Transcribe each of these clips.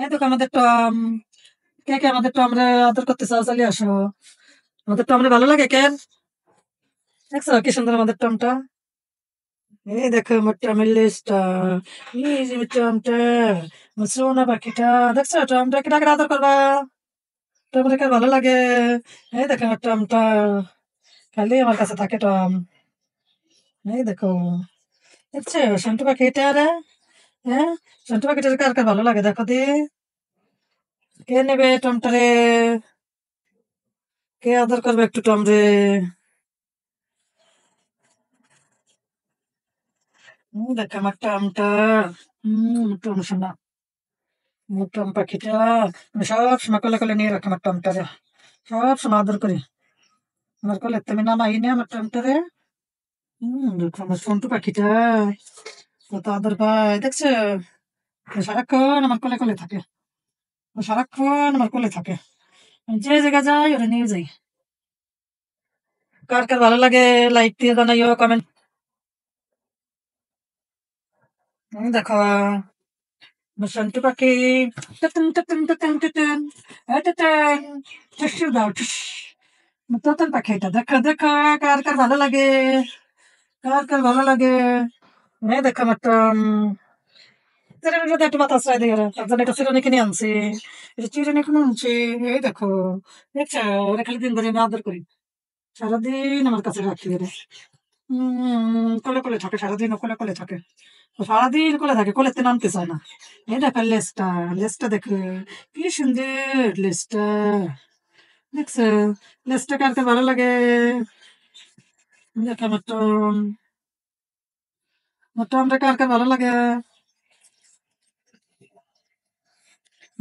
এই দেখো আমাদের টম কে কে আমাদের টমরে আদর করতে চাও চলে আসো আমাদের টমরে ভালো লাগে কেন দেখছো কি সুন্দর আমাদের টমটা এই দেখো আমার টমের লেজটা এই টমটা আমার সোনা পাখিটা দেখছো টমটা কি টাকা আদর করবা টমরে কে ভালো লাগে এই দেখো আমার টমটা খালি আমার কাছে থাকে টম এই দেখো দেখছো শান্ত পাখিটা রে হ্যাঁ টমটা প্যাকেটের কার কার ভালো লাগে দেখো দি কে নেবে টমটারে কে আদর করবে একটু টম রে দেখ আমার টমটা হম টম শোনা টম পাখিটা আমি সব সময় কলে কলে নিয়ে রাখি আমার টমটারে সব সময় আদর করি আমার কলে তুমি নাম নে আমার টমটারে হম দেখো আমার সন্টু পাখিটা তো তাদের ভাই দেখছে সারাক্ষণ আমার কোলে কোলে থাকে সারাক্ষণ আমার কোলে থাকে যে জায়গা যাই ওরা নিয়ে যাই কার কার ভালো লাগে লাইক দিয়ে জানাই কমেন্ট দেখো বসন্ত পাখি টুতুন টুতুন টুতুন টুতুন টুতুন টুসু দাও টুস পাখি এটা দেখো দেখো কার কার ভালো লাগে কার কার ভালো লাগে এই দেখলাম একটা জেনারেটর একটা বাতাস রায় দিয়ে জেনারেটর সিরনে কিনে আনছি এটা চিরনে কিনে এই দেখো দেখছো ওরা খালি দিন ধরে আমি আদর করি সারাদিন আমার কাছে রাখি ওরা কোলে কলে থাকে সারাদিন কোলে কলে থাকে সারাদিন কোলে থাকে কোলেতে নামতে চায় না এই দেখো লেসটা লেসটা দেখে কি সুন্দর লেসটা দেখছো লেসটা কারকে ভালো লাগে দেখ আমার টমটা ভালো লাগে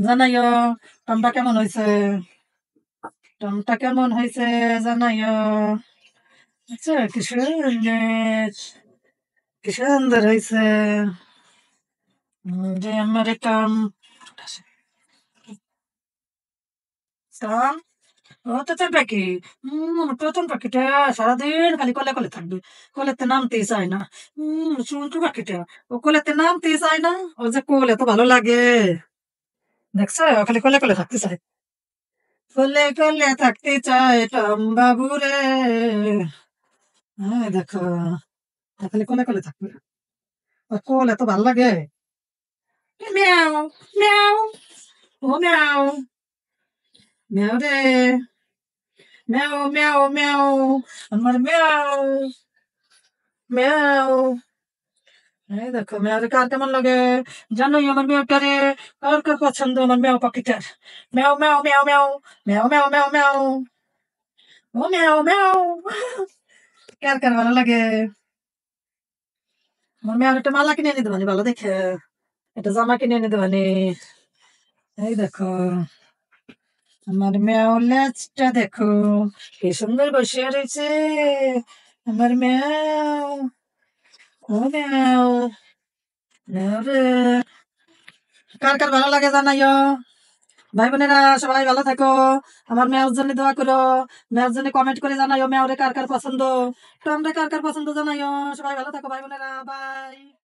জানাইও টমটা কেমন হয়েছে টমটা কেমন হয়েছে জানাইও আচ্ছা কি সুন্দর কি হয়েছে যে আমার টম টম রতন পাখি হম রতন পাখিটা সারাদিন খালি কলে কলে থাকবে কলেতে নামতেই চায় না হম সুন্দর পাখিটা ও কলেতে নামতেই চায় না ও যে কলে তো ভালো লাগে ও খালি কলে কলে থাকতে চায় কলে কলে থাকতে চায় টম বাবু রে হ্যাঁ দেখো খালি কলে কলে থাকবে ও কলে তো ভালো লাগে ম্যাও ম্যাও ও ম্যাও Meow day. Meow, meow, meow. I'm gonna meow. Meow. এই দেখো মেয়ারে কার কেমন লাগে জানো আমার মেয়াটারে কার কার পছন্দ আমার মেয়াও পাখিটার মেয়াও মেয়াও মেয়াও মেয়াও মেয়াও মেয়াও মেয়াও মেয়াও ও মেয়াও মেয়াও কার কার ভালো লাগে আমার মেয়ার একটা মালা কিনে নিতে মানে ভালো দেখে একটা জামা কিনে নিতে মানে এই দেখো আমার মেয়াও লেজটা দেখো কি সুন্দর বসে রয়েছে আমার মেয়াও ও মেয়াও কার কার ভালো লাগে জানাইও ভাই বোনেরা সবাই ভালো থাকো আমার মেয়ের জন্য দোয়া করো মেয়ের জন্য কমেন্ট করে জানাইও মেয়রে কার কার পছন্দ তো আমরা কার কার পছন্দ জানাইও সবাই ভালো থাকো ভাই বোনেরা বাই